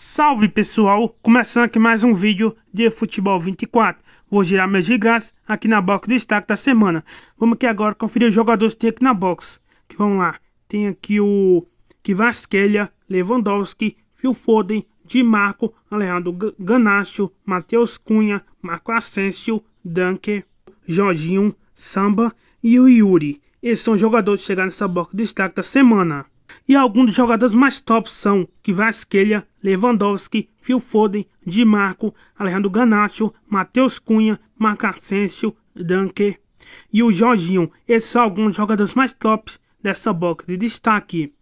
Salve pessoal, começando aqui mais um vídeo de Futebol 24 Vou girar meus gigantes aqui na box de destaque da semana Vamos aqui agora conferir os jogadores que tem aqui na box que, Vamos lá, tem aqui o que Lewandowski, Phil Foden, Di Marco, Alejandro Ganacho, Matheus Cunha, Marco Asensio, Dunker, Jorginho, Samba e o Yuri Esses são os jogadores que chegaram nessa box de destaque da semana e alguns dos jogadores mais tops são Kvasquelha, Lewandowski, Phil Foden, Di Marco, Alejandro Ganacho, Matheus Cunha, Marc Asensio, Dunker e o Jorginho. Esses são alguns dos jogadores mais tops dessa boca de destaque.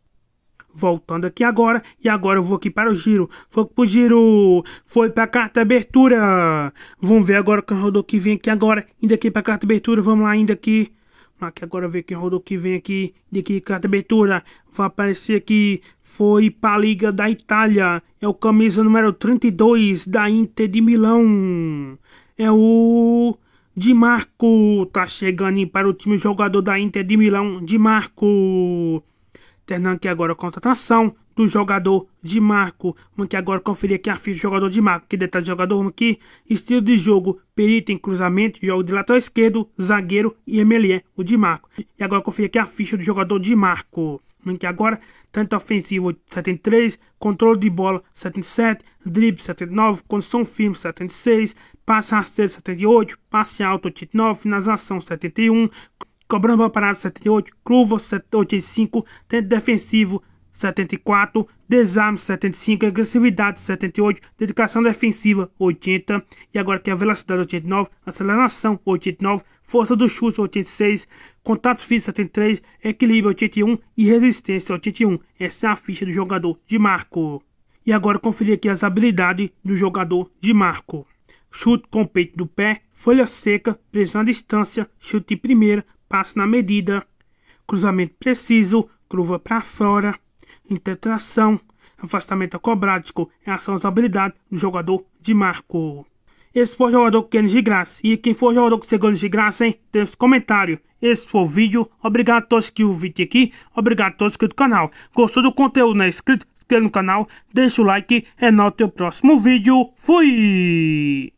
Voltando aqui agora, e agora eu vou aqui para o giro. Foi pro giro, foi para a carta abertura. Vamos ver agora o que rodou que vem aqui agora. Ainda aqui para a carta abertura, vamos lá, ainda aqui. Aqui agora ver quem rodou que vem aqui de que carta abertura. Vai aparecer aqui. Foi para a Liga da Itália. É o camisa número 32 da Inter de Milão. É o Di Marco. Tá chegando para o time jogador da Inter de Milão. Di Marco. Terminando aqui agora a contratação do jogador de Marco. Vamos aqui agora conferir aqui a ficha do jogador de Marco. Que detalhe do jogador, vamos aqui. Estilo de jogo, perito em cruzamento, jogo de lateral esquerdo, zagueiro e Emelier, o de Marco. E agora conferir aqui a ficha do jogador de Marco. Vamos aqui agora, tanto ofensivo 73, controle de bola 77, drible 79, condição firme 76, passe rasteiro 78, passe alto 89, finalização 71, cobrando parada 78, curva 85, tento defensivo 74, desarme 75, agressividade 78, dedicação defensiva 80 e agora tem a velocidade 89, aceleração 89, força do chute 86, contato físico 73, equilíbrio 81 e resistência 81. Essa é a ficha do jogador de marco. E agora conferir aqui as habilidades do jogador de marco. Chute com peito do pé, folha seca, pressão à distância, chute de primeira, passe na medida, cruzamento preciso, curva para fora, intertração, afastamento acrobático, em ação da habilidade do jogador de marco. Esse foi o jogador que ganhou de graça. E quem for jogador que segundos de graça, hein? Deixa um comentário. Esse foi o vídeo. Obrigado a todos que o vídeo aqui. Obrigado a todos que do canal. Gostou do conteúdo, não é inscrito? inscreva no canal, deixa o like, é nóis, o próximo vídeo, fui!